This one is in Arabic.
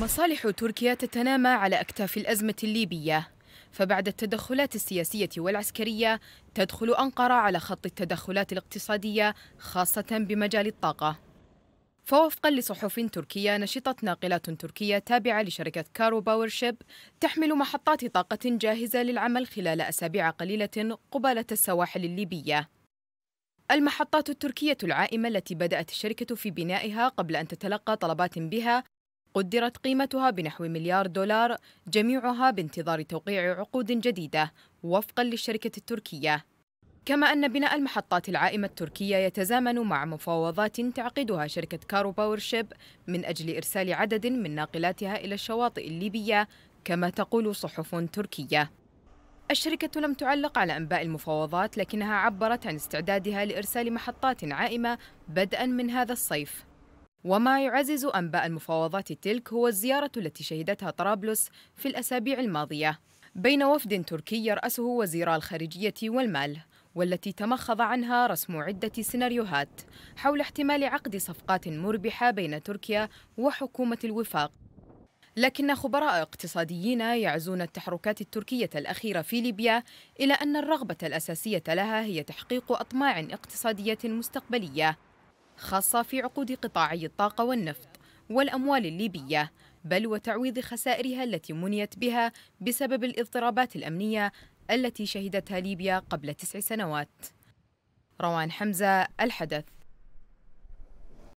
مصالح تركيا تتنامى على أكتاف الأزمة الليبية فبعد التدخلات السياسية والعسكرية تدخل أنقرة على خط التدخلات الاقتصادية خاصة بمجال الطاقة فوفقا لصحف تركية نشطت ناقلات تركية تابعة لشركة كارو باورشيب تحمل محطات طاقة جاهزة للعمل خلال أسابيع قليلة قبالة السواحل الليبية المحطات التركية العائمة التي بدأت الشركة في بنائها قبل أن تتلقى طلبات بها قدرت قيمتها بنحو مليار دولار جميعها بانتظار توقيع عقود جديدة وفقا للشركة التركية كما أن بناء المحطات العائمة التركية يتزامن مع مفاوضات تعقدها شركة كارو باورشيب من أجل إرسال عدد من ناقلاتها إلى الشواطئ الليبية كما تقول صحف تركية الشركة لم تعلق على أنباء المفاوضات لكنها عبرت عن استعدادها لإرسال محطات عائمة بدءا من هذا الصيف وما يعزز أنباء المفاوضات تلك هو الزيارة التي شهدتها طرابلس في الأسابيع الماضية بين وفد تركي يرأسه وزير الخارجية والمال والتي تمخض عنها رسم عدة سيناريوهات حول احتمال عقد صفقات مربحة بين تركيا وحكومة الوفاق لكن خبراء اقتصاديين يعزون التحركات التركية الأخيرة في ليبيا إلى أن الرغبة الأساسية لها هي تحقيق أطماع اقتصادية مستقبلية خاصة في عقود قطاعي الطاقة والنفط والأموال الليبية بل وتعويض خسائرها التي منيت بها بسبب الاضطرابات الأمنية التي شهدتها ليبيا قبل تسع سنوات روان حمزة الحدث